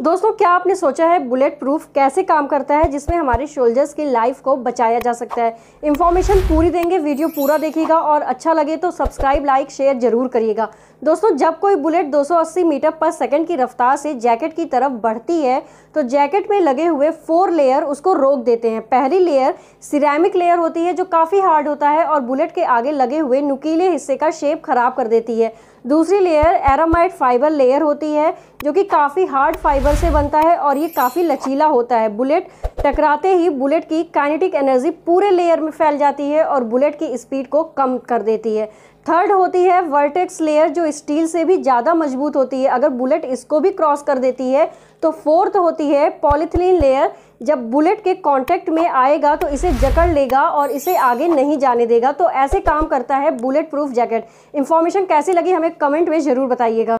दोस्तों क्या आपने सोचा है बुलेट प्रूफ कैसे काम करता है जिसमें हमारे शोल्जर्स की लाइफ को बचाया जा सकता है इन्फॉर्मेशन पूरी देंगे वीडियो पूरा देखिएगा और अच्छा लगे तो सब्सक्राइब लाइक शेयर जरूर करिएगा दोस्तों जब कोई बुलेट 280 मीटर पर सेकंड की रफ्तार से जैकेट की तरफ बढ़ती है तो जैकेट में लगे हुए फोर लेयर उसको रोक देते हैं पहली लेयर सिरेमिक लेयर होती है जो काफ़ी हार्ड होता है और बुलेट के आगे लगे हुए नुकीले हिस्से का शेप खराब कर देती है दूसरी लेयर एरामाइट फाइबर लेयर होती है जो कि काफ़ी हार्ड फाइबर से बनता है और ये काफ़ी लचीला होता है बुलेट टकराते ही बुलेट की काइनेटिक एनर्जी पूरे लेयर में फैल जाती है और बुलेट की स्पीड को कम कर देती है थर्ड होती है वर्टेक्स लेयर जो स्टील से भी ज़्यादा मजबूत होती है अगर बुलेट इसको भी क्रॉस कर देती है तो फोर्थ होती है पॉलीथिलीन लेयर जब बुलेट के कांटेक्ट में आएगा तो इसे जकड़ लेगा और इसे आगे नहीं जाने देगा तो ऐसे काम करता है बुलेट प्रूफ जैकेट इन्फॉर्मेशन कैसे लगी हमें कमेंट में ज़रूर बताइएगा